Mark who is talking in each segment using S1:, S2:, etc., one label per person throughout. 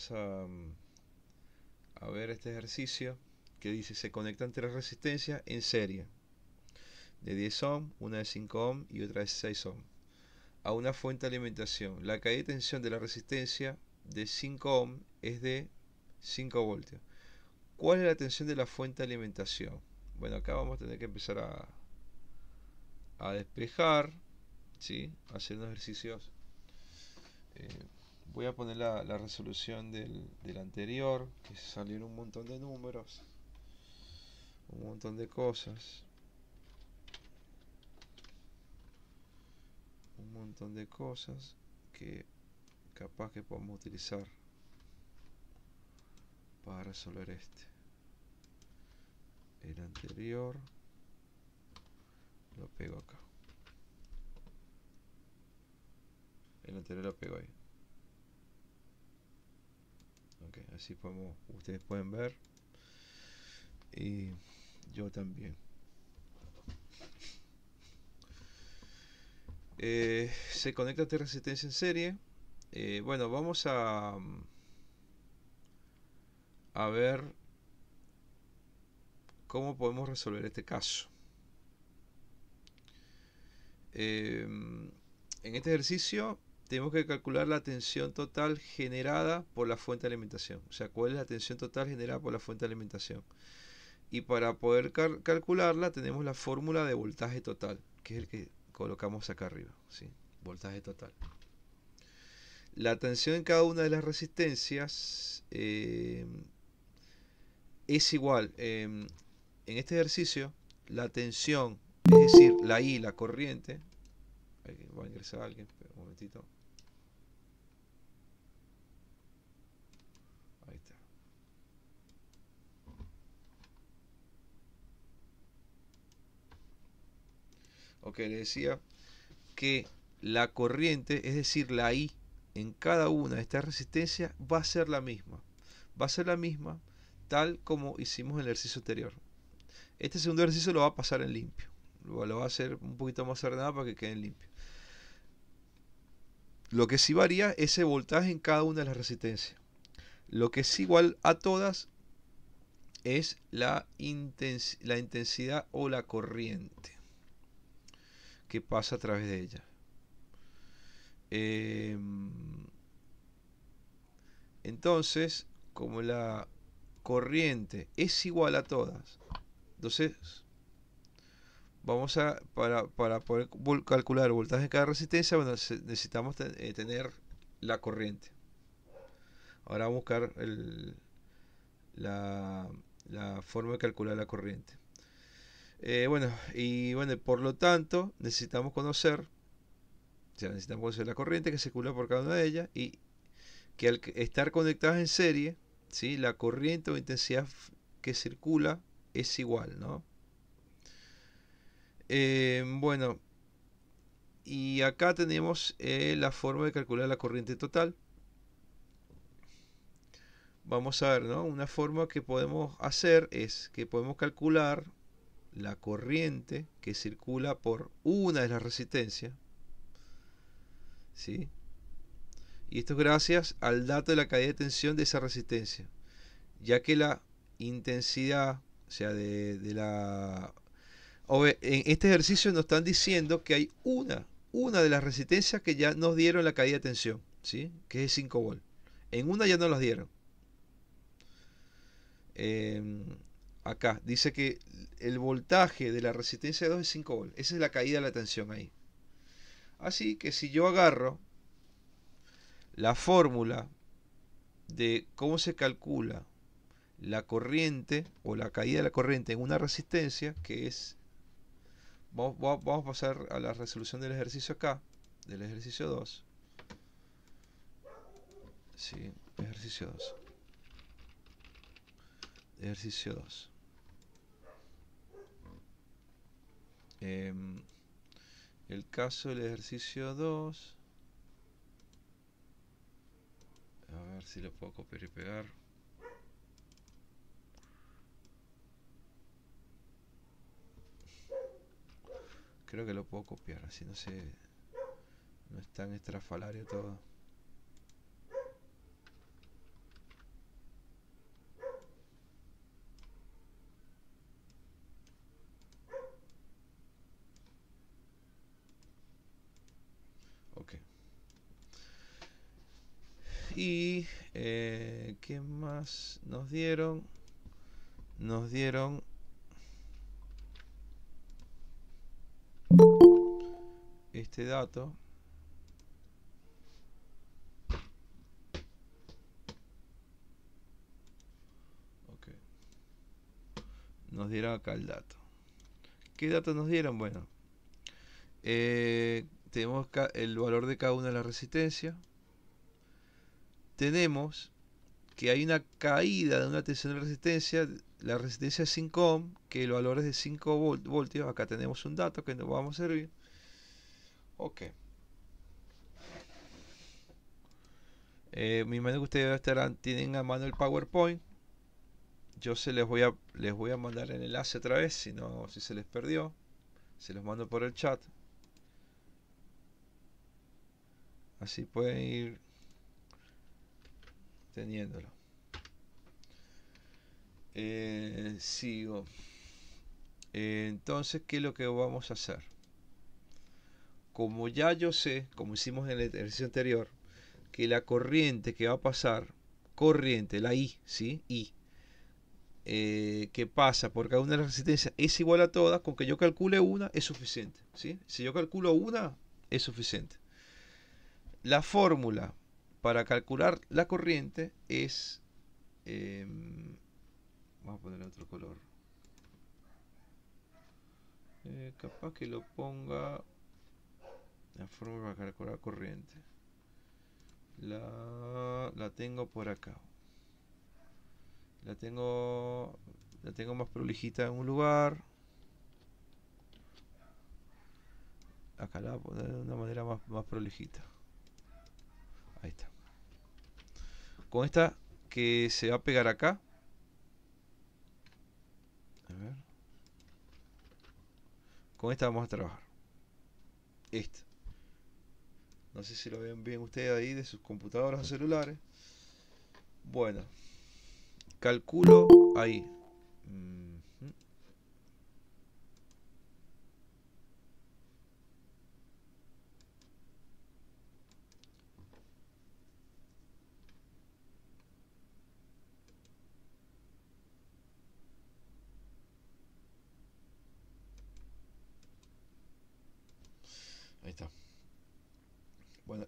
S1: Mm, a, ver este ejercicio que dice se conectan tres resistencias en serie de 10 ohm, una de 5 ohm y otra de 6 ohm a una fuente de alimentación. La caída de tensión de la resistencia de 5 ohm es de 5 voltios. ¿Cuál es la tensión de la fuente de alimentación? Bueno, acá vamos a tener que empezar a, a despejar, ¿sí? hacer ejercicios eh, voy a poner la, resolución del, del, anterior, que salieron un montón de números, un montón de cosas. Un montón de cosas que capaz que podemos utilizar para resolver este. El anterior lo pego acá. El anterior lo pego ahí así como ustedes pueden ver y yo también eh, se conecta de resistencia en serie eh, bueno vamos a mm, a ver cómo podemos resolver este caso eh, en este ejercicio tenemos que calcular la tensión total generada por la fuente de alimentación. O sea, cuál es la tensión total generada por la fuente de alimentación. Y para poder calcularla tenemos la fórmula de voltaje total, que es el que colocamos acá arriba. ¿sí? Voltaje total. La tensión en cada una de las resistencias eh, es igual. Em, en este ejercicio, la tensión, es decir, la I, la corriente, va a ingresar alguien, un momentito. ok, le decía que la corriente, es decir, la I en cada una de estas resistencias va a ser la misma. Va a ser la misma tal como hicimos en el ejercicio anterior. Este segundo ejercicio lo va a pasar en limpio. Lo, lo va a hacer un poquito más ordenado para que quede en limpio. Lo que sí varía es el voltaje en cada una de las resistencias. Lo que es igual a todas es la intensidad o la corriente que pasa a través de ella. Em, entonces, como la corriente es igual a todas, entonces vamos a, para, para poder calcular el voltaje de cada resistencia, necesitamos eh, tener la corriente. Ahora vamos a buscar la, la forma de calcular la corriente. Eh, bueno, y bueno, por lo tanto, necesitamos conocer, o necesitamos conocer la corriente que circula por cada una de ellas y que al estar conectadas en serie, ¿sí? la corriente o intensidad que circula es igual, ¿no? Eh, bueno, y acá tenemos eh, la forma de calcular la corriente total. Vamos a ver, ¿no? Una forma que podemos hacer es que podemos calcular la corriente que circula por una de las resistencias. ¿sí? Y esto es gracias al dato de la caída de tensión de esa resistencia, ya que la intensidad, o sea, de, la... En este ejercicio nos están diciendo que hay una, una de las resistencias que ya nos dieron la caída de tensión, ¿sí? que es 5 volt, En una ya no las dieron. Em, acá, dice que el voltaje de la resistencia de 2 es 5 volts. Esa es la caída de la tensión ahí. Así que si yo agarro la fórmula de cómo se calcula la corriente o la caída de la corriente en una resistencia, que es... Vamos, a pasar a la resolución del ejercicio acá, del ejercicio 2. Sí, ejercicio 2. Ejercicio 2. Em, el caso del ejercicio 2. A ver si lo puedo copiar y pegar. Creo que lo puedo copiar, así no sé. No es tan estrafalario todo. Eh, ¿Qué más nos dieron? Nos dieron... Este dato. Nos dieron acá el dato. ¿Qué datos nos dieron? Bueno, eh, tenemos el valor de cada una de las resistencias tenemos que hay una caída de una tensión de resistencia, la resistencia es 5 ohm, que el valor es de 5 voltios, acá tenemos un dato que nos vamos a servir. Ok. Eh, me imagino que ustedes estarán, tienen a mano el PowerPoint. Yo se les voy a les voy a mandar el enlace otra vez, si no, si se les perdió. Se los mando por el chat. Así pueden ir teniéndolo. Eh, sigo. Eh, entonces, ¿qué es lo que vamos a hacer? Como ya yo sé, como hicimos en el ejercicio anterior, que la corriente que va a pasar, corriente, la I, ¿sí? I, eh, que pasa por cada una de las resistencias es igual a todas, con que yo calcule una es suficiente, ¿sí? Si yo calculo una, es suficiente. La fórmula para calcular la corriente es... Em, vamos a poner otro color. Eh, capaz que lo ponga... La forma para calcular la corriente. La, tengo por acá. La tengo... La tengo más prolijita en un lugar. Acá la voy a poner de una manera más, más prolijita. Ahí está con esta que se va a pegar acá. A ver. Con esta vamos a trabajar. Esta. No sé si lo ven bien ustedes ahí de sus computadoras o celulares. Bueno. Calculo ahí. Mm.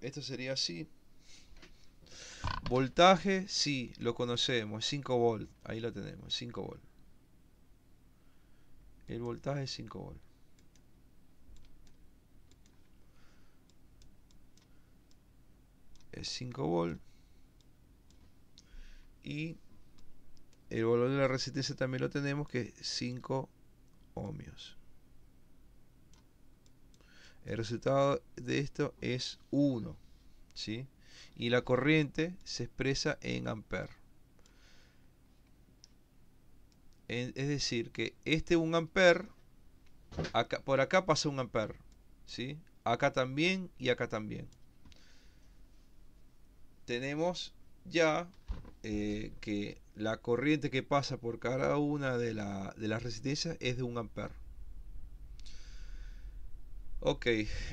S1: esto sería así. Voltaje, sí, lo conocemos, 5 volt, ahí lo tenemos, 5 volt. El voltaje es 5 volt. Es 5 volt. Y el valor de la resistencia también lo tenemos que es 5 ohmios. El resultado de esto es 1. ¿sí? Y la corriente se expresa en amper es decir, que este 1 amper acá, por acá pasa 1 amper ¿sí? Acá también y acá también. Tenemos ya eh, que la corriente que pasa por cada una de, de las resistencias es de 1 amper Ok,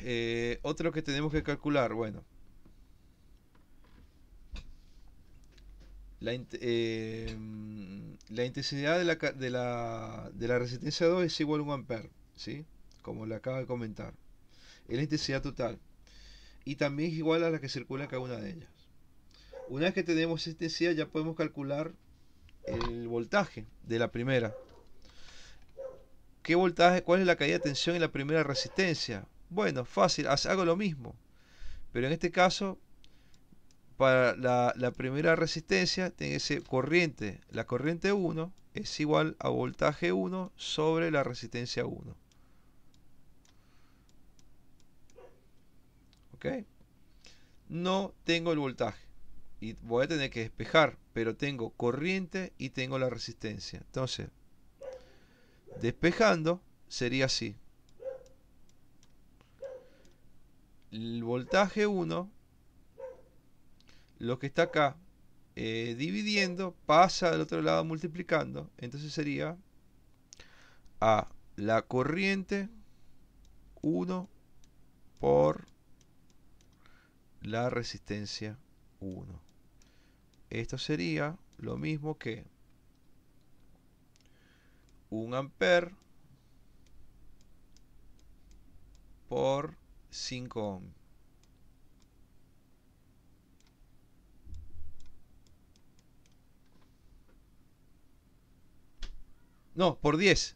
S1: eh, otro que tenemos que calcular, bueno. La, eh, intensidad de la, resistencia 2 es igual a 1 ampere, ¿sí? Como le acabo de comentar. Es la intensidad total. Y también es igual a la que circula cada una de ellas. Una vez que tenemos esta intensidad ya podemos calcular el voltaje de la primera, ¿Qué voltaje? ¿Cuál es la caída de tensión en la primera resistencia? Bueno, fácil, hago lo mismo. Pero en este caso, para la, la primera resistencia, tiene ese corriente. La corriente 1 es igual a voltaje 1 sobre la resistencia 1. ¿Ok? No tengo el voltaje. Y voy a tener que despejar, pero tengo corriente y tengo la resistencia. Entonces, despejando, sería así. El voltaje 1, lo que está acá eh, dividiendo, pasa al otro lado multiplicando. Entonces sería A, la corriente 1 por la resistencia 1. Esto sería lo mismo que 1 ampere por 5 ohm. No, por 10.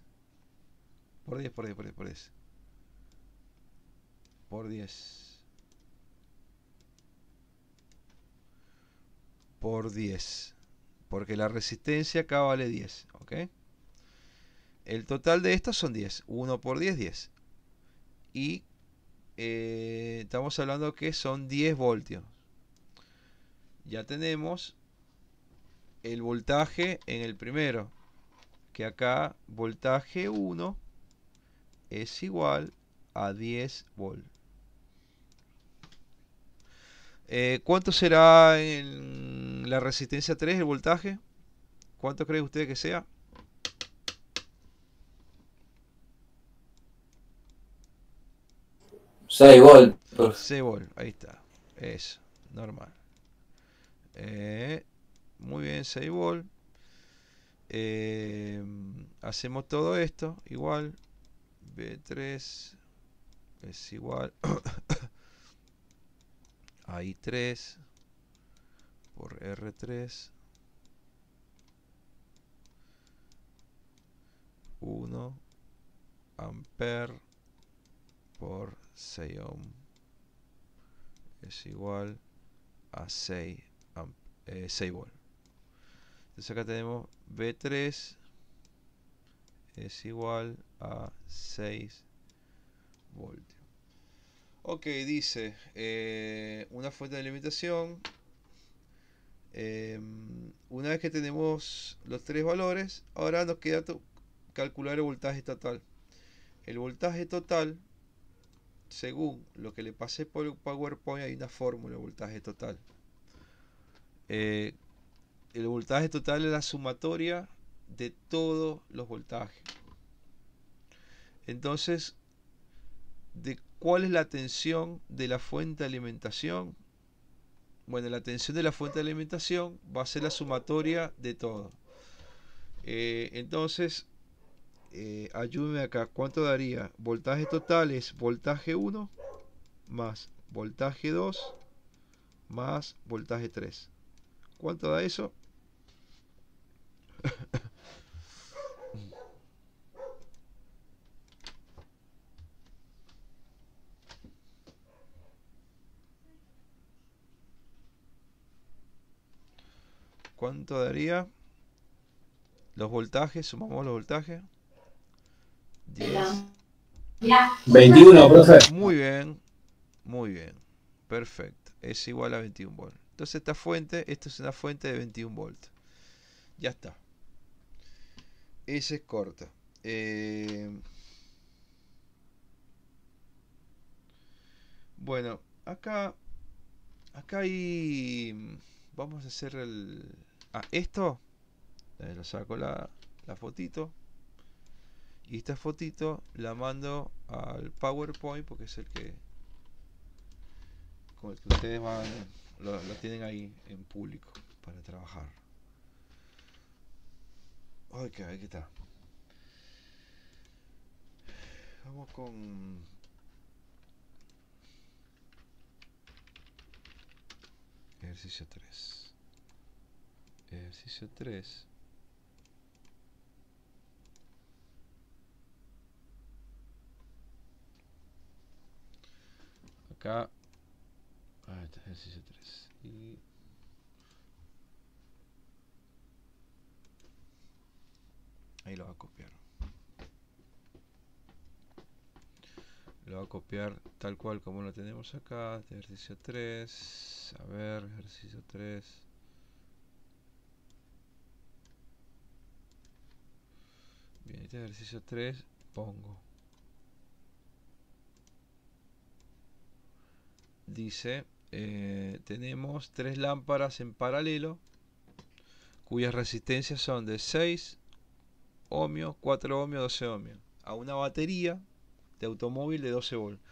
S1: Por 10, por 10, por 10, por 10. Por 10. Por 10. Porque la resistencia acá vale 10, ¿ok? El total de estos son 10. 1 por 10, 10. Y eh, estamos hablando que son 10 voltios. Ya tenemos el voltaje en el primero. Que acá voltaje 1 es igual a 10 voltios. Eh, ¿Cuánto será en la resistencia 3 el voltaje? ¿Cuánto cree usted que sea? 6 pues. Seibol, ahí está. es normal. Eh, muy bien, Seibol. Eh, hacemos todo esto igual. B3 es igual. i 3 por R3. 1 amper por 6 ohm es igual a 6, amp, 6 eh, volt. Entonces acá tenemos v 3 es igual a 6 voltios. Ok, dice eh, una fuente de limitación. Em, una vez que tenemos los tres valores, ahora nos queda calcular el voltaje total. El voltaje total según lo que le pasé por el PowerPoint, hay una fórmula, voltaje total. Eh, el voltaje total es la sumatoria de todos los voltajes. Entonces, ¿de cuál es la tensión de la fuente de alimentación? Bueno, la tensión de la fuente de alimentación va a ser la sumatoria de todo. Eh, entonces, eh, acá, ¿cuánto daría? Voltaje total es voltaje 1 más voltaje 2 más voltaje 3. ¿Cuánto da eso? ¿Cuánto daría? Los voltajes, sumamos los voltajes. 21, profe. Muy bien, muy bien. Perfecto. Es igual a 21 volt Entonces esta fuente, esto es una fuente de 21 volt Ya está. ese es corta. Eh, bueno, acá acá hay vamos a hacer el ah, esto Lo saco la, la fotito y esta fotito la mando al PowerPoint porque es el que, con el que ustedes van, lo, tienen ahí en público para trabajar. Ok, aquí está. Vamos con ejercicio 3. Ejercicio 3. acá. Ah, este ejercicio 3. Y... Ahí lo va a copiar. Lo va a copiar tal cual como lo tenemos acá. Este ejercicio 3. A ver, ejercicio 3. Bien, este ejercicio 3 pongo dice, eh, tenemos tres lámparas en paralelo cuyas resistencias son de 6 ohmios, 4 ohmios, 12 ohmios, a una batería de automóvil de 12 volts.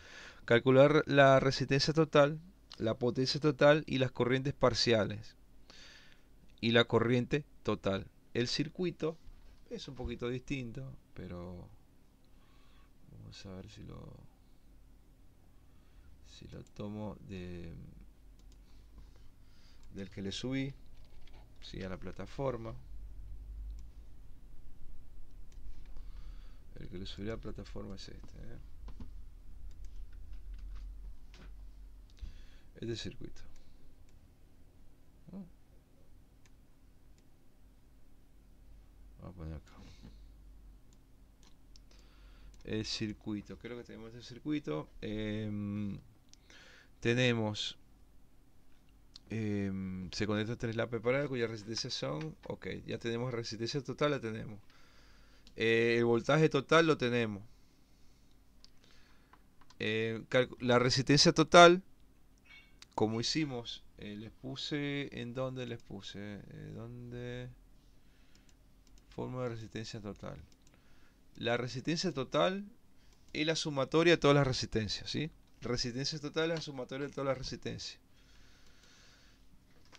S1: Calcular la resistencia total, la potencia total y las corrientes parciales. Y la corriente total. El circuito es un poquito distinto, pero vamos a ver si lo si lo tomo de del que le subí si a la plataforma el que le subí a la plataforma es este este circuito vamos a poner acá el circuito creo que tenemos el circuito em, tenemos. Em, se conecta tres la para cuya resistencia son. Ok, ya tenemos resistencia total, la tenemos. Eh, el voltaje total lo tenemos. Eh, la resistencia total, como hicimos, eh, les puse. ¿En dónde les puse? ¿Dónde? Forma de resistencia total. La resistencia total es la sumatoria de todas las resistencias, ¿sí? Resistencia total es la sumatoria de todas las resistencias.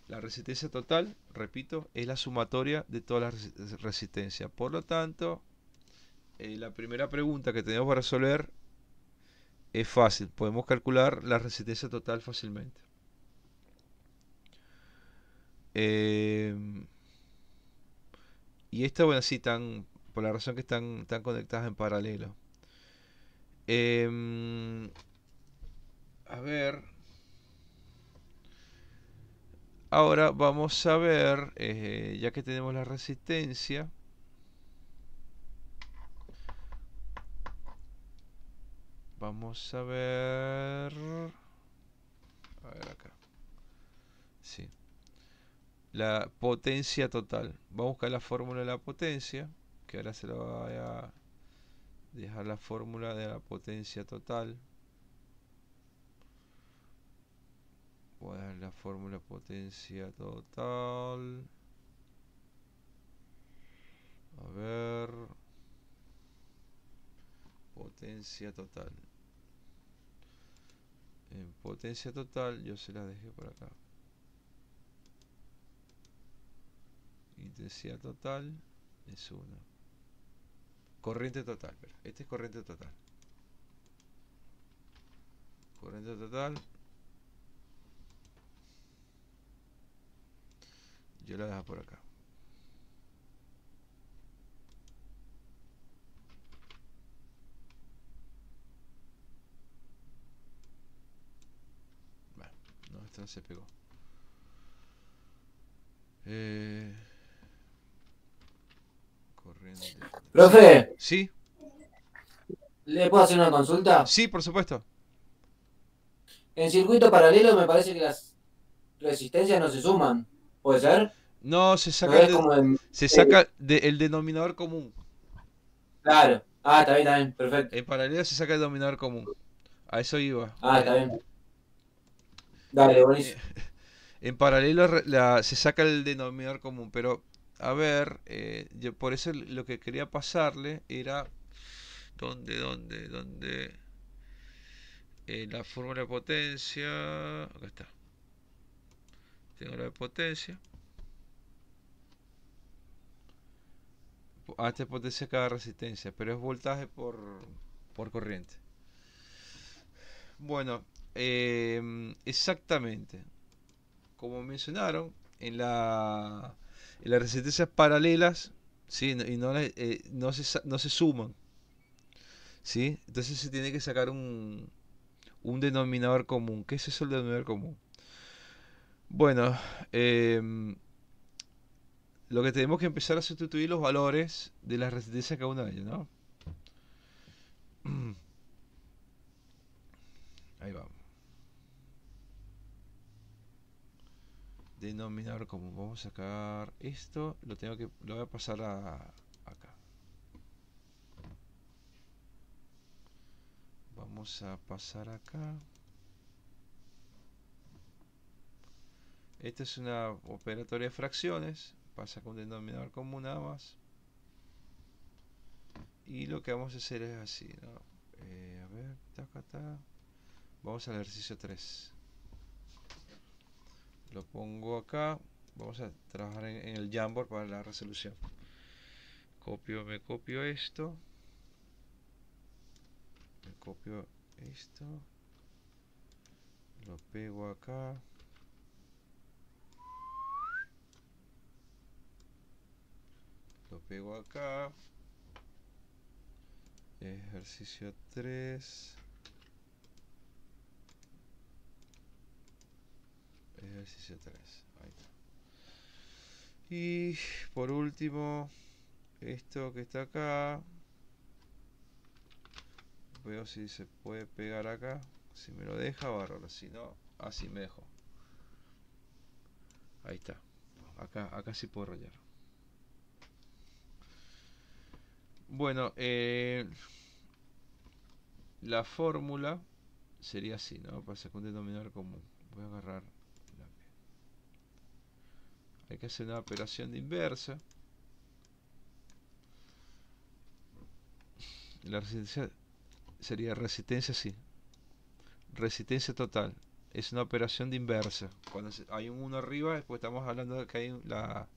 S1: La resistencia total, repito, es la sumatoria de todas las resistencias. Por lo tanto, eh, la primera pregunta que tenemos para resolver es fácil. Podemos calcular la resistencia total fácilmente. Eh, y esta, bueno, sí, tan, por la razón que están, están conectadas en paralelo. Eh, ver. Ahora vamos a ver, eh, ya que tenemos la resistencia. Vamos a ver... A acá. Sí. La potencia total. Vamos a buscar la fórmula de la potencia. Que ahora se lo voy a dejar la fórmula de la potencia total. voy a dar la fórmula potencia total? A ver. Potencia total. En potencia total yo se la dejé por acá. Intensidad total es una Corriente total, este es corriente total. Corriente total Yo la dejo por acá. Bueno, no, esta se pegó. Eh... Profe. ¿Sí? ¿Le puedo hacer una consulta? Sí, por supuesto. En circuito paralelo me parece que las resistencias no se suman. ¿Puede ser? No, se saca, se saca denominador común. Claro. Ah, está bien, está bien, perfecto. En paralelo se saca el denominador común. A eso iba. Ah, está bien. Dale, buenísimo. Eh, en paralelo se saca el denominador común, pero a ver, eh, yo por eso lo que quería pasarle era dónde, dónde, dónde eh, la fórmula de potencia, acá está la de potencia. hasta ah, es este potencia cada resistencia, pero es voltaje por, corriente. Bueno, em, exactamente. Como mencionaron, en, la, las resistencias paralelas, ¿sí? y eh, no, se, suman. ¿sí? Entonces se tiene que sacar un, un denominador común. ¿Qué es eso el denominador común? Bueno, em, lo que tenemos que empezar a sustituir los valores de la resistencia cada una de ellos. ¿no? Ahí vamos. Denominar común. Vamos a sacar esto. Lo tengo que. Lo voy a pasar a acá. Vamos a pasar acá. Esta es una operatoria de fracciones, pasa con un denominador común nada más. Y lo que vamos a hacer es así, eh, a ver, Vamos al ejercicio 3. Lo pongo acá. Vamos a trabajar en, en el Jamboard para la resolución. Copio, me copio esto. Me copio esto. Lo pego acá. lo pego acá ejercicio 3 ejercicio 3 ahí está y por último esto que está acá veo si se puede pegar acá si me lo deja barro. si no así me dejo ahí está acá acá sí puedo rayar Bueno, eh, la fórmula sería así, ¿no? Para sacar un denominador común. Voy a agarrar. Hay que hacer una operación de inversa. La resistencia sería resistencia, sí. Resistencia total. Es una operación de inversa. Cuando hay un 1 arriba, después estamos hablando de que hay la,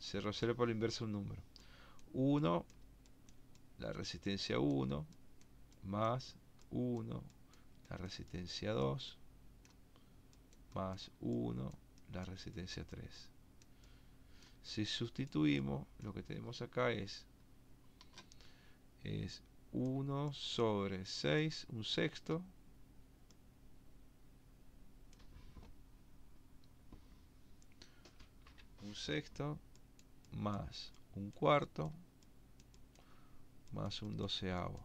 S1: se resuelve por inverso inversa un número. 1, la resistencia 1, más 1, la resistencia 2, más 1, la resistencia 3. Si sustituimos, lo que tenemos acá es, es 1 sobre 6, un sexto, un sexto más un cuarto más un doceavo.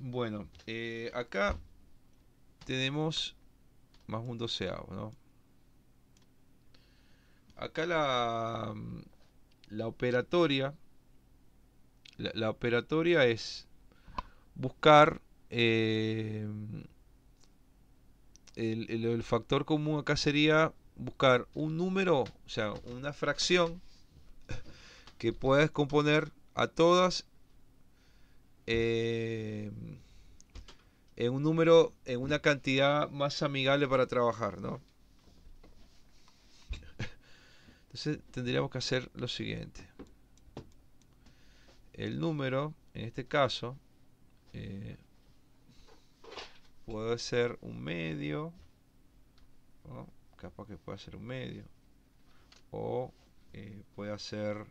S1: Bueno, eh, acá tenemos más un doceavo, ¿no? Acá la, la operatoria, la, operatoria es buscar eh, el, factor común acá sería buscar un número, o sea, una fracción que pueda componer a todas eh, en un número, en una cantidad más amigable para trabajar, ¿no? Entonces tendríamos que hacer lo siguiente. El número, en este caso, eh, puede ser un medio. Capaz que pueda ser un medio. O eh, puede ser...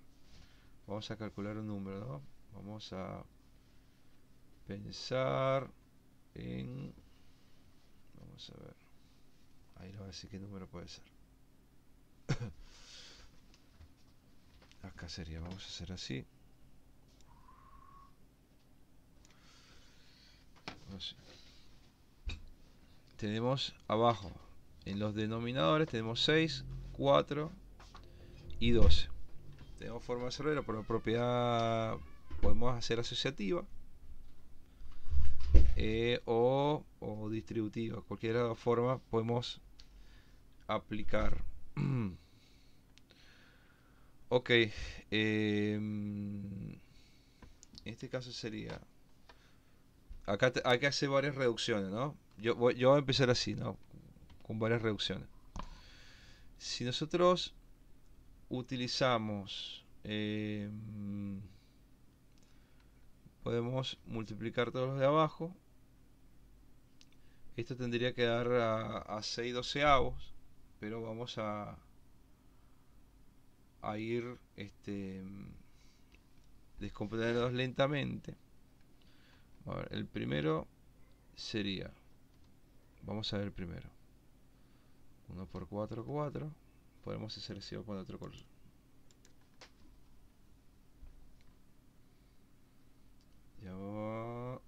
S1: Vamos a calcular un número, ¿no? Vamos a pensar en... Vamos a ver. Ahí no voy a decir qué número puede ser. Acá sería, vamos a hacer así. Así tenemos abajo en los denominadores tenemos 6, 4 y 12. Tenemos forma de cerrero por la propiedad podemos hacer asociativa eh, o, distributiva. cualquier forma podemos aplicar. ok. en em, este caso sería... Acá hay que hacer varias reducciones, ¿no? yo voy, a empezar así, ¿no? Con varias reducciones. Si nosotros utilizamos, em, podemos multiplicar todos los de abajo. Esto tendría que dar a, 6 doceavos, pero vamos a, a ir este, descomponiéndolos lentamente. el primero sería vamos a ver primero 1 por 4 4 podemos seleccionar con otro color ya lo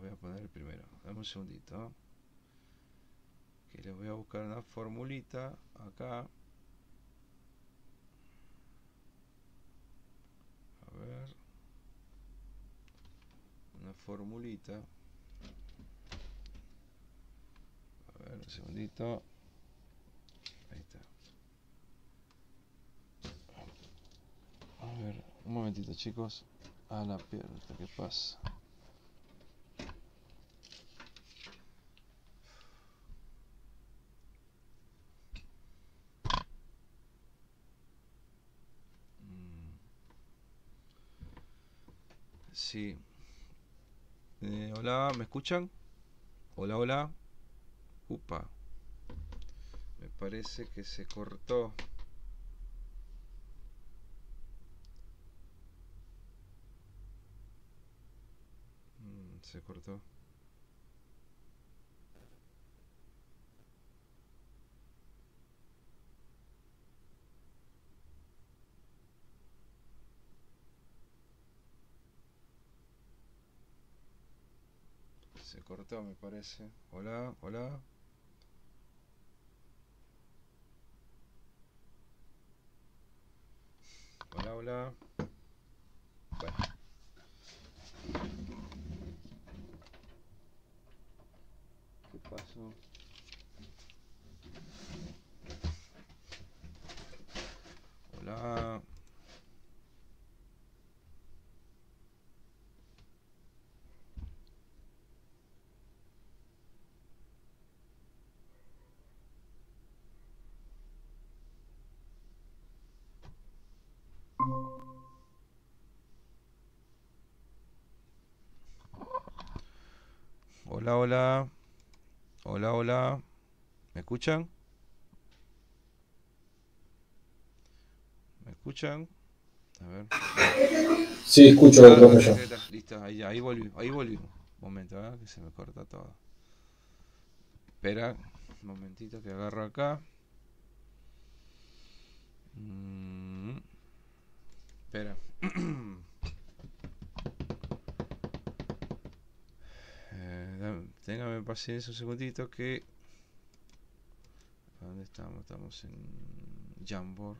S1: voy a poner primero dame un segundito que le voy a buscar una formulita acá a ver una formulita un segundito. un momentito, chicos. A la pierna, ¿qué pasa? Mm. Sí. Eh, hola, ¿me escuchan? Hola, hola. Upa. Me parece que se cortó. Mm, se cortó. Se cortó, me parece. Hola, hola. Hola, hola. Bueno. ¿Qué pasó? Hola, hola. Hola, ¿Me escuchan? ¿Me escuchan? A ver. Sí, escucho Listo, ah, ahí, ahí volví. Ahí volví. Un momento, ¿eh? que se me corta todo. Espera, un momentito que agarro acá. Mm. Espera. Téngame paciencia un segundito que... ¿Dónde estamos? Estamos en Jamboard.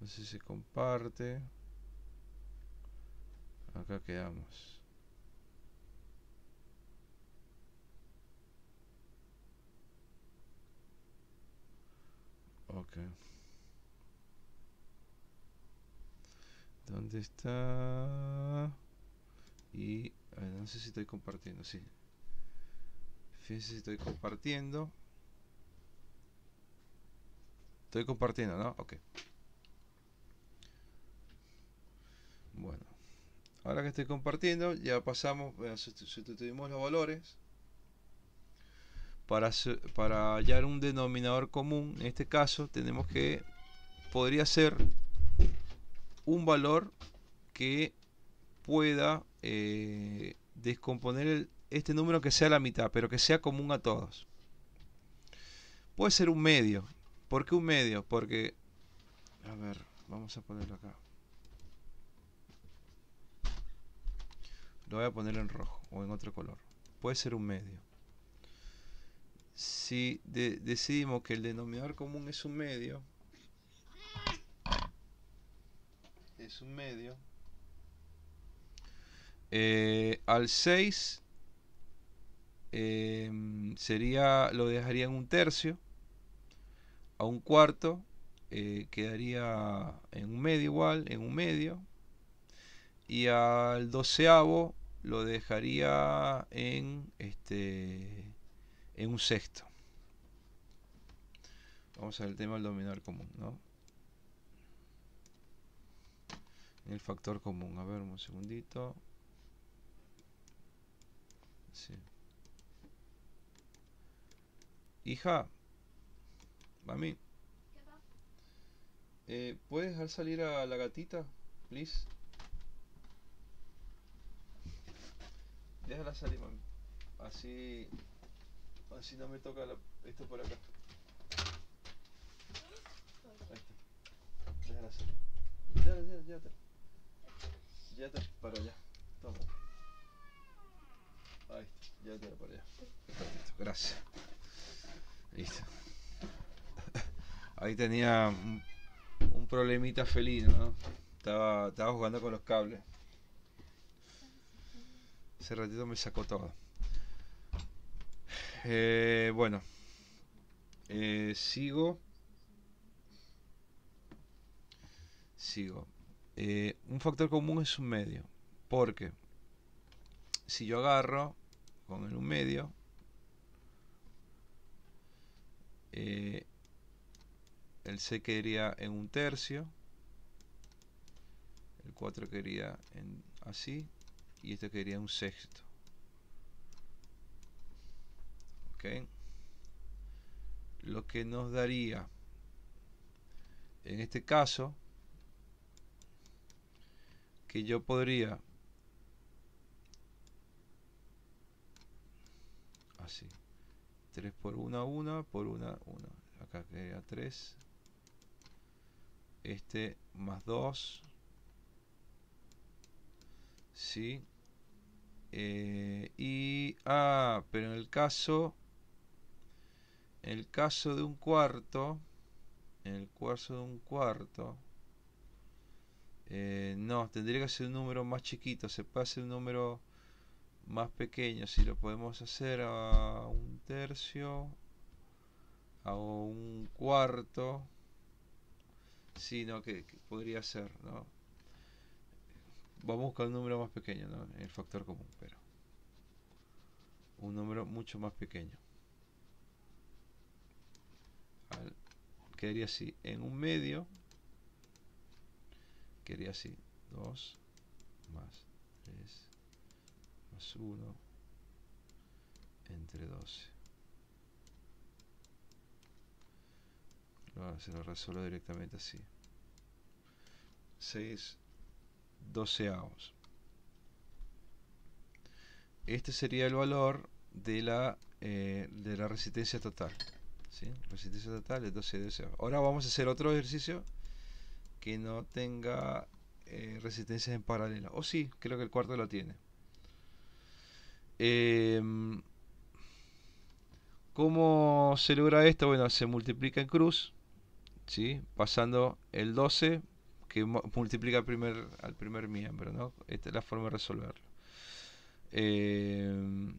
S1: No sé si se comparte. Acá quedamos. Ok. ¿Dónde está? Y no sé si estoy compartiendo, sí. Fíjense si estoy compartiendo. Estoy compartiendo, ¿no? Ok. Bueno. Ahora que estoy compartiendo, ya pasamos, sustituimos los valores para, para hallar un denominador común. En este caso, tenemos que podría ser un valor que pueda eh, descomponer este número que sea la mitad, pero que sea común a todos. Puede ser un medio. ¿Por qué un medio? Porque... A ver, vamos a ponerlo acá. Lo voy a poner en rojo o en otro color. Puede ser un medio. Si decidimos que el denominador común es un medio, es un medio, eh, al 6 em, sería, lo dejaría en un tercio. A un cuarto eh, quedaría en un medio igual, en un medio. Y al doceavo lo dejaría en, este, en un sexto. Vamos al tema del dominar común, ¿no? El factor común. A ver, un segundito. Sí. Hija, mami, eh, ¿puedes dejar salir a la gatita, please? Déjala salir, mami. Así, así no me toca esto por acá. Ahí está. Déjala salir. Ya, ya, ya, ya. Ya te para allá. Toma gracias. Listo. Ahí tenía un, problemita feliz ¿no? Estaba, estaba jugando con los cables. Ese ratito me sacó todo. Eh, bueno. Eh, sigo. Sigo. Eh, un factor común es un medio. Porque si yo agarro con el un medio. Eh, el C quería en un tercio. El 4 quería en así. Y este quería un sexto. Ok. Lo que nos daría en este caso que yo podría 3 por 1, 1 por 1, 1. Acá queda 3. Este más 2. Sí. Eh, y. Ah, pero en el caso. En el caso de un cuarto. En el cuarto de un cuarto. Eh, no, tendría que ser un número más chiquito. Se puede hacer un número más pequeño, si lo podemos hacer a un tercio, a un cuarto, sino que, que podría ser, Vamos a buscar un número más pequeño, ¿no? El factor común, pero un número mucho más pequeño. quería quedaría así, en un medio, quedaría así, 2 más 3 1 entre 12. se lo resuelvo directamente así. 6 12 doceavos. Este sería el valor de la, eh, de la resistencia total. Resistencia total es 12 Ahora vamos a hacer otro ejercicio que no tenga eh, resistencias en paralelo. O oh, sí, creo que el cuarto lo tiene. Em, ¿Cómo se logra esto? Bueno, se multiplica en cruz, ¿sí? pasando el 12 que multiplica al primer, miembro. ¿no? Esta es la forma de resolverlo. Em,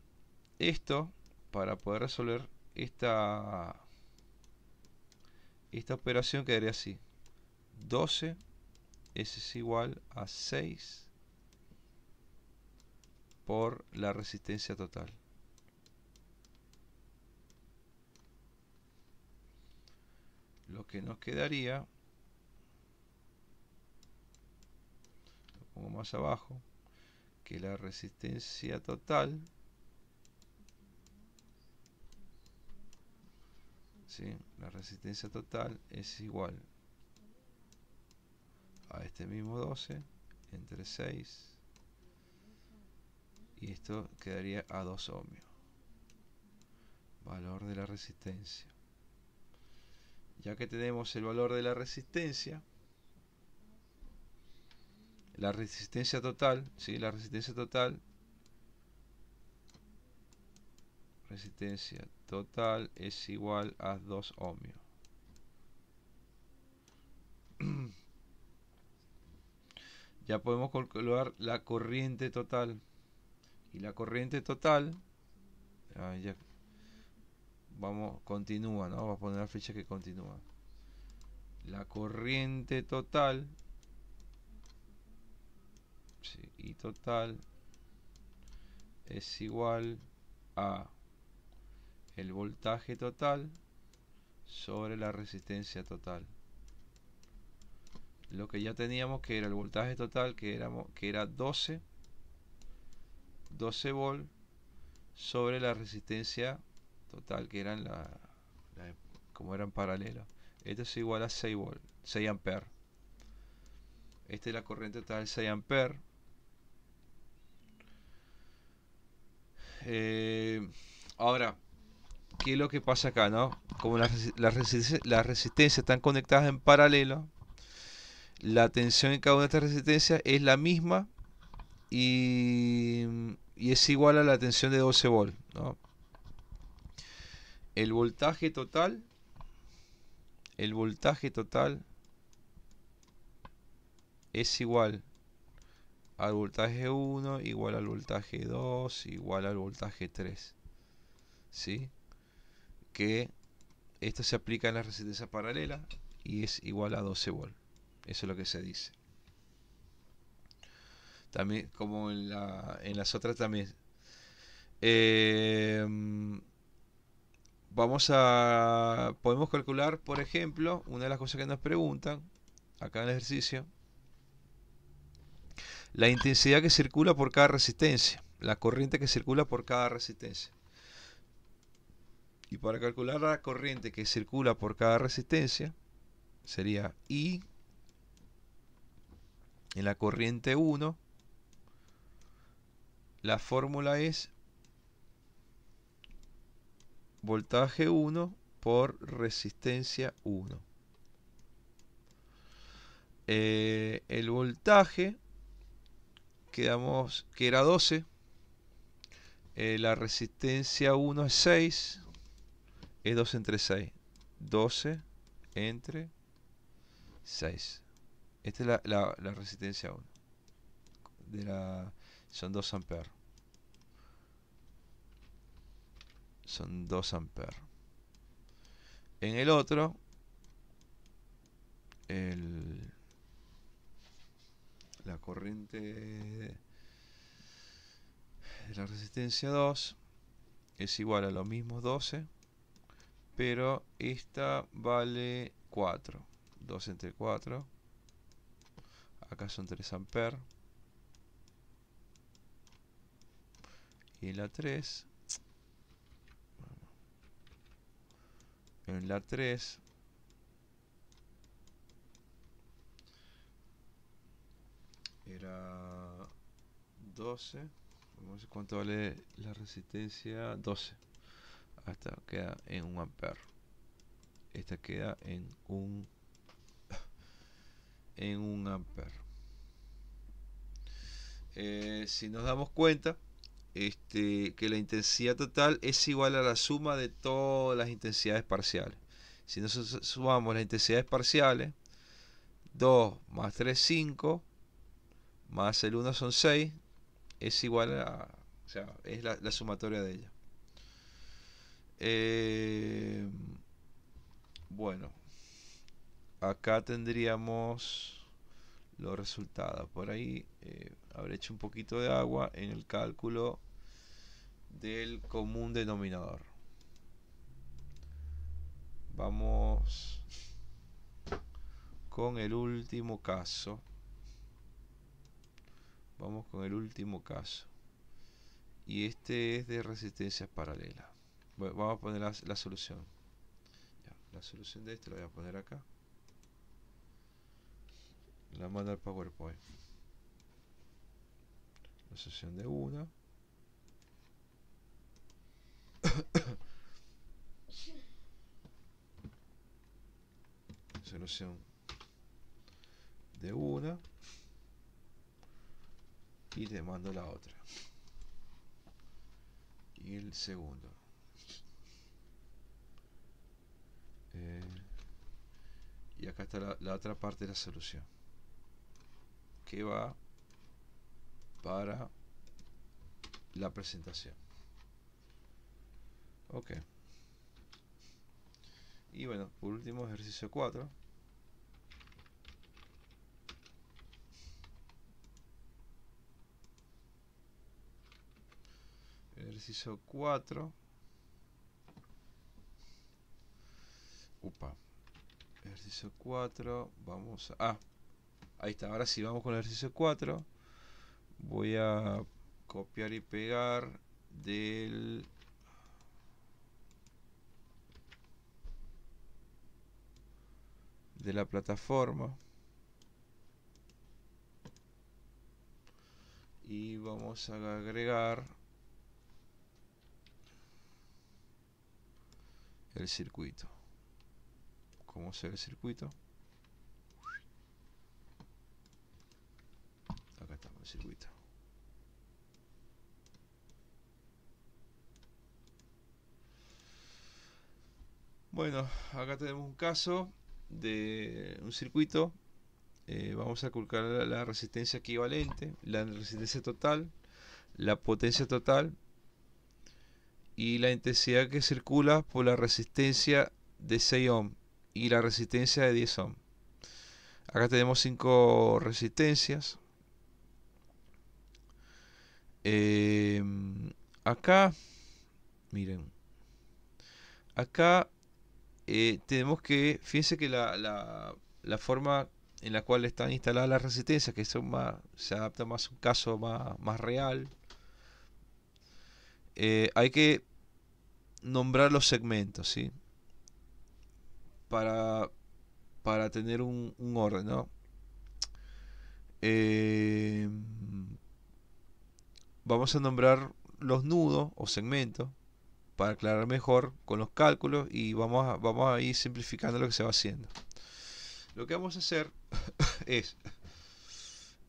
S1: esto, para poder resolver esta, esta operación, quedaría así. 12 es igual a 6 por la resistencia total. Lo que nos quedaría, lo pongo más abajo, que la resistencia total ¿sí? la resistencia total es igual a este mismo 12 entre 6 y esto quedaría a 2 ohmios valor de la resistencia ya que tenemos el valor de la resistencia la resistencia total ¿sí? la resistencia total resistencia total es igual a 2 ohmios ya podemos calcular la corriente total y la corriente total ya, vamos continúa no vamos a poner la flecha que continúa la corriente total y total es igual a el voltaje total sobre la resistencia total lo que ya teníamos que era el voltaje total que, que era 12 12 volt sobre la resistencia total que eran la, como eran paralelo esto es igual a 6 volt 6 amperes esta es la corriente total 6 amperes eh, ahora qué es lo que pasa acá no como las resistencias están conectadas en paralelo la tensión en cada una de estas resistencias es la misma y y es igual a la tensión de 12 volt. El voltaje total, el voltaje total es igual al voltaje 1, igual al voltaje 2, igual al voltaje 3. ¿Sí? Que esto se aplica en la resistencia paralela y es igual a 12 volt. Eso es lo que se dice. También, como en, las otras también. Eh, vamos a. Podemos calcular, por ejemplo, una de las cosas que nos preguntan acá en el ejercicio. La intensidad que circula por cada resistencia. La corriente que circula por cada resistencia. Y para calcular la corriente que circula por cada resistencia, sería I en la corriente 1 la fórmula es voltaje 1 por resistencia 1. Eh, el voltaje quedamos que era 12. Eh, la resistencia 1 es 6. Es 2 entre 6. 12 entre 6. Esta es la, la resistencia 1. De la son 2 amperes. Son 2 amperes. En el otro, el, la corriente de la resistencia 2 es igual a los mismos 12, pero esta vale 4. 2 entre 4. Acá son 3 amperes. Y la 3. En la 3. Era 12. Vamos a ver cuánto vale la resistencia. 12. Esta queda en un ampere. Esta queda en un en un ampere. Eh, si nos damos cuenta, este, que la intensidad total es igual a la suma de todas las intensidades parciales. Si nosotros sumamos las intensidades parciales, 2 más 3, 5, más el 1 son 6, es igual a, es la, sumatoria de ellas. Em, bueno, acá tendríamos los resultados. Por ahí... Eh, habré hecho un poquito de agua en el cálculo del común denominador. Vamos con el último caso. Vamos con el último caso. Y este es de resistencias paralelas. vamos a poner la, solución. Ya, la solución de este la voy a poner acá. La mando al PowerPoint solución de una. solución de una y te mando la otra y el segundo eh, y acá está la, la otra parte de la solución que va para la presentación. Ok. Y bueno, por último ejercicio 4. Ejercicio 4. Upa. Ejercicio 4. Vamos a... Ah, ahí está. Ahora sí, vamos con el ejercicio 4 voy a copiar y pegar del de la plataforma y vamos a agregar el circuito cómo sea el circuito acá estamos el circuito Bueno, acá tenemos un caso de un circuito. Eh, vamos a calcular la resistencia equivalente, la resistencia total, la potencia total y la intensidad que circula por la resistencia de 6 ohm y la resistencia de 10 ohm. Acá tenemos cinco resistencias. Eh, acá, miren, acá eh, tenemos que, fíjense que la, forma en la cual están instaladas las resistencias, que son más, se adapta más a un caso más, real, eh, hay que nombrar los segmentos, Para, tener un, orden, eh, vamos a nombrar los nudos o segmentos para aclarar mejor con los cálculos y vamos a, vamos a ir simplificando lo que se va haciendo. Lo que vamos a hacer es,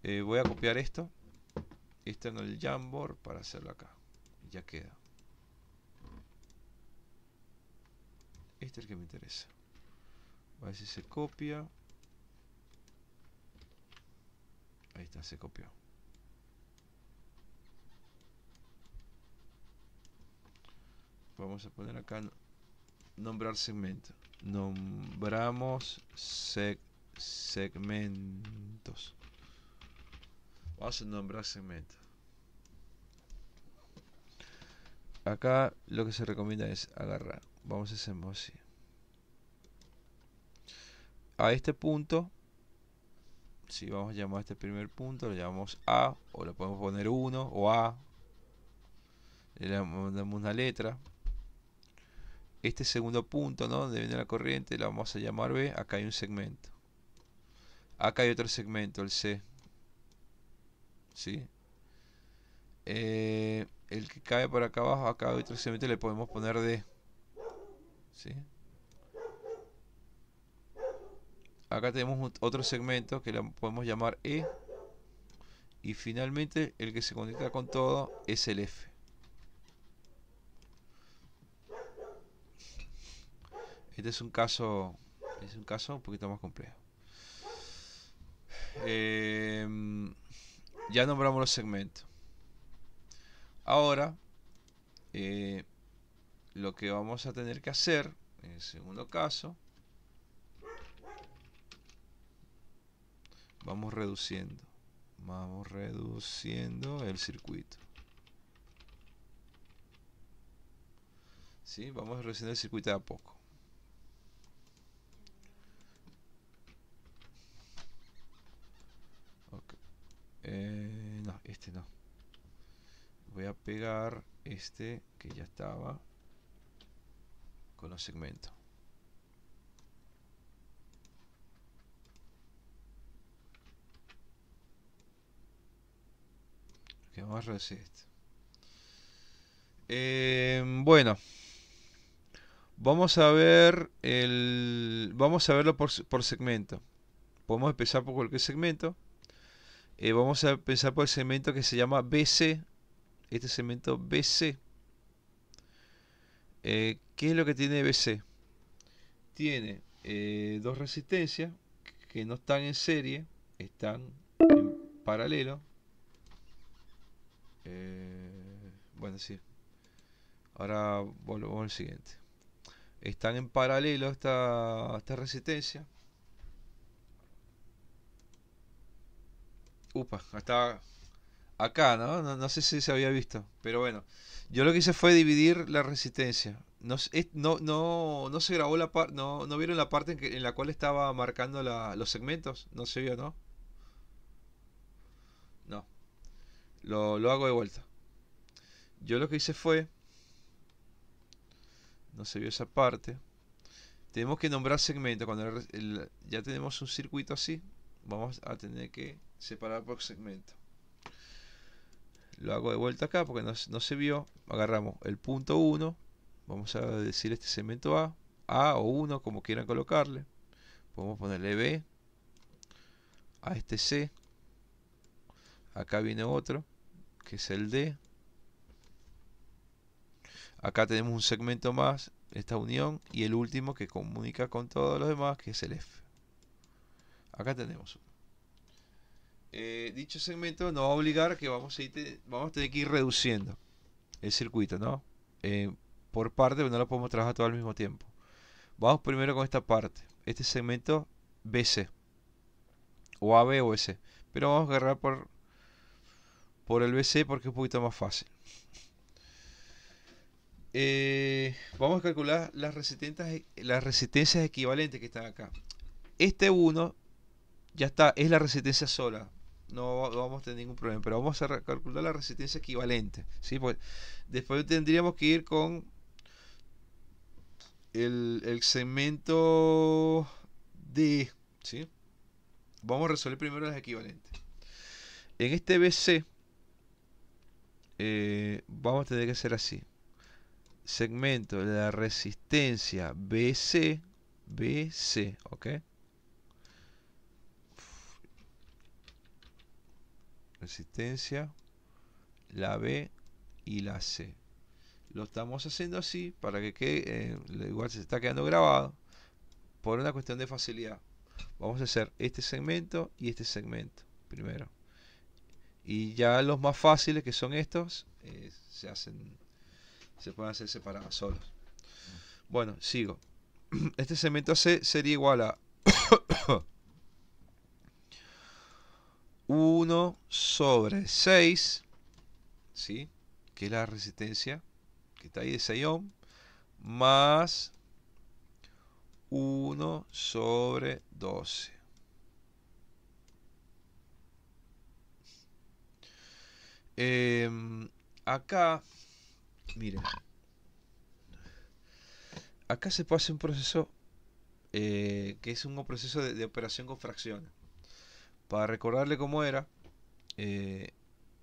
S1: eh, voy a copiar esto, Este en el Jamboard para hacerlo acá, ya queda. Este es el que me interesa. A ver si se copia. Ahí está, se copió. vamos a poner acá nombrar segmento nombramos segmentos vamos a nombrar segmento acá lo que se recomienda es agarrar vamos a hacer así a este punto si vamos a llamar a este primer punto lo llamamos A o lo podemos poner 1 o A le damos una letra este segundo punto, Donde viene la corriente, la vamos a llamar B. Acá hay un segmento. Acá hay otro segmento, el C. ¿Sí? Eh, el que cae por acá abajo, acá hay otro segmento, le podemos poner D. ¿Sí? Acá tenemos otro segmento que le podemos llamar E. Y finalmente el que se conecta con todo es el F. Este es un caso, este es un caso un poquito más complejo. Em, ya nombramos los segmentos. Ahora, eh, lo que vamos a tener que hacer, en el segundo caso, vamos reduciendo. Vamos reduciendo el circuito. ¿Sí? Vamos reduciendo el circuito a poco. Eh, no, este no. Voy a pegar este que ya estaba con los segmentos. vamos a eh, bueno. Vamos a ver el. Vamos a verlo por, por segmento. Podemos empezar por cualquier segmento. Eh, vamos a pensar por el segmento que se llama BC. Este segmento BC. Eh, ¿Qué es lo que tiene BC? Tiene eh, dos resistencias que no están en serie, están en paralelo. bueno, sí. Ahora volvemos al siguiente. Están en paralelo esta, esta resistencia Upa, hasta acá, ¿no? ¿no? sé si se había visto, pero bueno. Yo lo que hice fue dividir la resistencia. No, no, se grabó la parte, no, vieron la parte en, la cual estaba marcando los segmentos. No se vio, ¿no? No. Lo, hago de vuelta. Yo lo que hice fue... No se vio esa parte. Tenemos que nombrar segmentos. Cuando ya tenemos un circuito así, vamos a tener que separar por segmento. Lo hago de vuelta acá porque no, se vio. Agarramos el punto 1. Vamos a decir este segmento A. A o 1, como quieran colocarle. Podemos ponerle B. A este C. Acá viene otro, que es el D. Acá tenemos un segmento más, esta unión. Y el último que comunica con todos los demás, que es el F. Acá tenemos uno. Eh, dicho segmento nos va a obligar que vamos a, ir vamos a tener que ir reduciendo el circuito, ¿no? Eh, por parte, no lo podemos trabajar todo al mismo tiempo. Vamos primero con esta parte, este segmento BC, o AB o S, pero vamos a agarrar por, por el BC porque es un poquito más fácil. Eh, vamos a calcular las resistencias, las resistencias equivalentes que están acá. Este 1 ya está, es la resistencia sola no, vamos a tener ningún problema, pero vamos a calcular la resistencia equivalente, ¿sí? Pues después tendríamos que ir con el, segmento D, ¿sí? Vamos a resolver primero las equivalentes. En este BC eh, vamos a tener que hacer así. Segmento de la resistencia BC, BC, ¿ok? resistencia, la B y la C. Lo estamos haciendo así para que quede, eh, igual se está quedando grabado, por una cuestión de facilidad. Vamos a hacer este segmento y este segmento primero. Y ya los más fáciles que son estos, eh, se hacen, se pueden hacer separados, solos. Bueno, sigo. Este segmento C sería igual a 1 sobre 6, ¿sí? que es la resistencia que está ahí de 6 ohm, más 1 sobre 12. Em, acá, miren, acá se hacer un proceso eh, que es un proceso de, de operación con fracciones. Para recordarle cómo era, eh,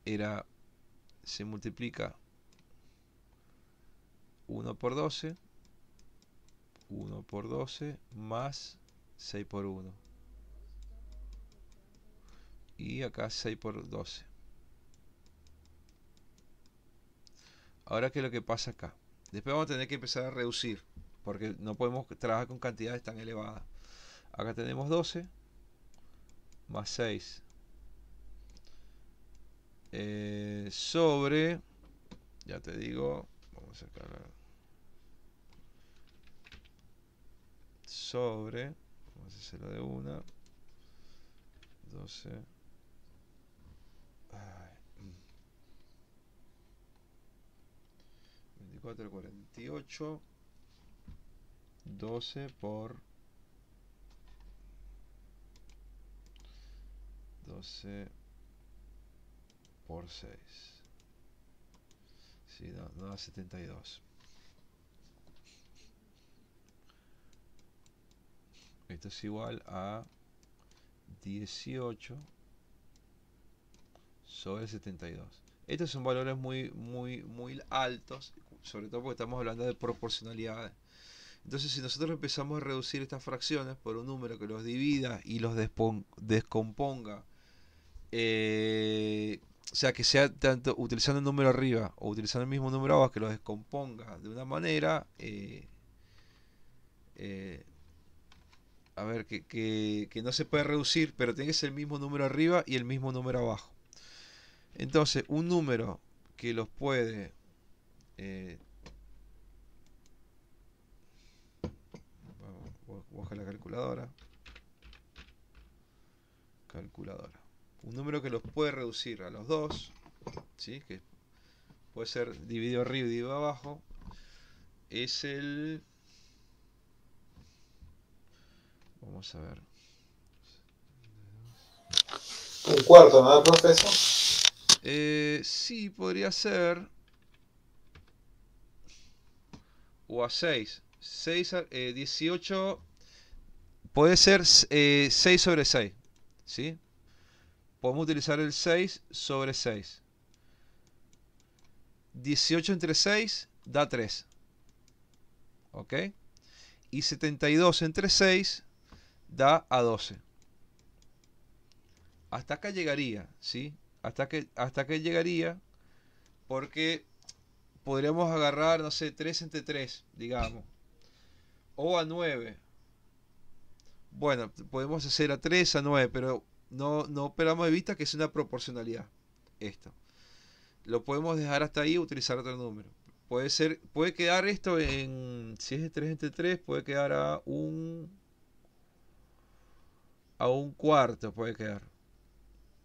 S1: era se multiplica 1 por 12, 1 por 12 más 6 por 1. Y acá 6 por 12. Ahora, ¿qué es lo que pasa acá? Después vamos a tener que empezar a reducir, porque no podemos trabajar con cantidades tan elevadas. Acá tenemos 12 más 6 eh, sobre ya te digo vamos a sacar sobre vamos a hacerlo de una 12 24 48 12 por por 6. Sí, no, da 72. Esto es igual a 18 sobre 72. Estos son valores muy, muy, muy altos, sobre todo porque estamos hablando de proporcionalidades. Entonces, si nosotros empezamos a reducir estas fracciones por un número que los divida y los descomponga eh, o sea, que sea tanto utilizando el número arriba o utilizando el mismo número abajo, que lo descomponga de una manera. Eh, eh, a ver, que, no se puede reducir, pero tiene que ser el mismo número arriba y el mismo número abajo. Entonces, un número que los puede... Eh, la calculadora. Calculadora un número que los puede reducir a los dos, ¿sí? que puede ser dividido arriba y dividido abajo, es el... Vamos a ver. Un cuarto, ¿no, profesor? Eh, sí, podría ser. O a 6. 6 18. Puede ser 6 eh, sobre 6. ¿Sí? podemos utilizar el 6 sobre 6. 18 entre 6 da 3. ¿Ok? Y 72 entre 6 da a 12. Hasta acá llegaría, ¿sí? Hasta que, hasta que llegaría porque podríamos agarrar, no sé, 3 entre 3, digamos. O a 9. Bueno, podemos hacer a 3, a 9, pero no, no perdamos de vista que es una proporcionalidad. Esto. Lo podemos dejar hasta ahí y utilizar otro número. Puede ser, puede quedar esto en. Si es de 3 entre 3, puede quedar a un. A un cuarto puede quedar.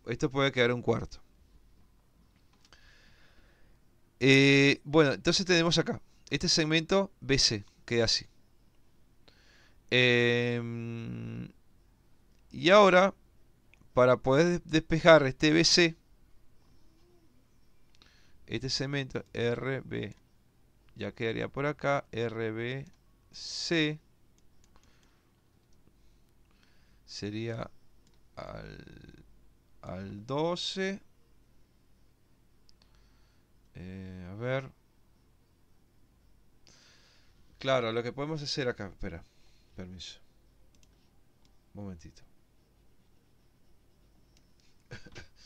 S1: Esto puede quedar un cuarto. Eh, bueno, entonces tenemos acá. Este segmento BC queda así. Em, y ahora para poder despejar este BC, este segmento RB, ya quedaría por acá RBC, sería al, al 12, eh, a ver, claro, lo que podemos hacer acá, espera, permiso, un momentito.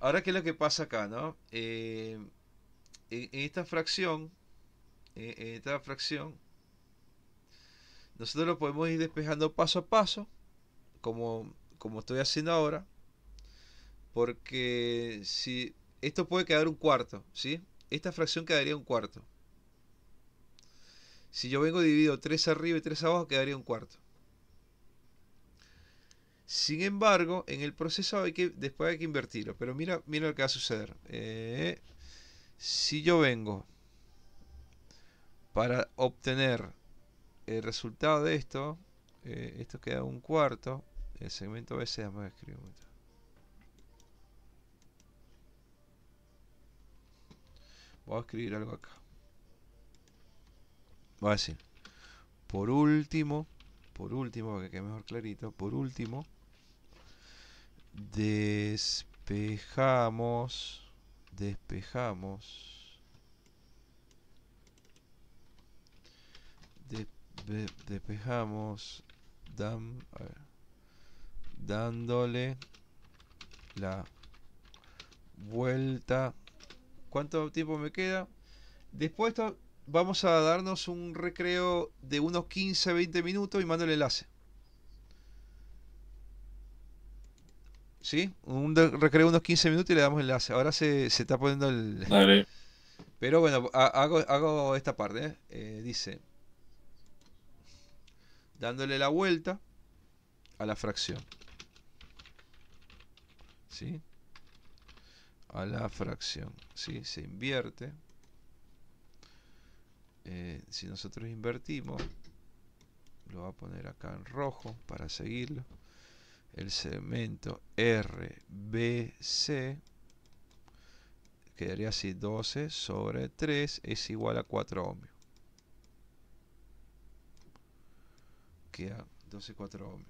S1: Ahora, ¿qué es lo que pasa acá, no? Eh, en, esta fracción, en, esta fracción, nosotros lo podemos ir despejando paso a paso, como, como estoy haciendo ahora, porque si esto puede quedar un cuarto, ¿sí? Esta fracción quedaría un cuarto. Si yo vengo dividido 3 arriba y 3 abajo, quedaría un cuarto. Sin embargo, en el proceso hay que, después hay que invertirlo. Pero mira, mira lo que va a suceder. Eh, si yo vengo para obtener el resultado de esto, eh, esto queda un cuarto. El segmento B se un momento. Voy a escribir algo acá. Voy a decir, por último, por último, para que quede mejor clarito, por último, despejamos despejamos despejamos dándole la vuelta cuánto tiempo me queda después vamos a darnos un recreo de unos 15 20 minutos y mando el enlace Sí, un recreo unos 15 minutos y le damos enlace. Ahora se, está poniendo el... Pero bueno, hago, esta parte. ¿eh? Eh, dice, dándole la vuelta a la fracción. ¿Sí? A la fracción. ¿Sí? Se invierte. Eh, si nosotros invertimos, lo va a poner acá en rojo para seguirlo el segmento RBC quedaría así 12 sobre 3 es igual a 4 ohmios queda 12 4 ohmios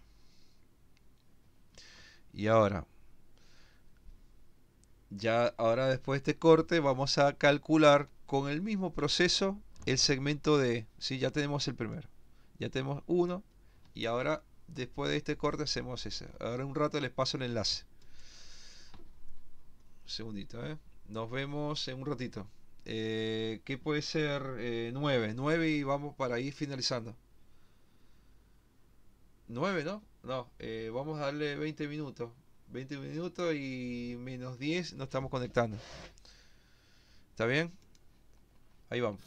S1: y ahora ya ahora después de este corte vamos a calcular con el mismo proceso el segmento de si ya tenemos el primero ya tenemos 1 y ahora después de este corte hacemos ese. Ahora un rato les paso el enlace. Un segundito, ¿eh? Nos vemos en un ratito. Eh, ¿Qué puede ser? 9. Eh, 9 y vamos para ir finalizando. 9, ¿no? No, eh, vamos a darle 20 minutos. 20 minutos y menos 10 nos estamos conectando. ¿Está bien? Ahí vamos.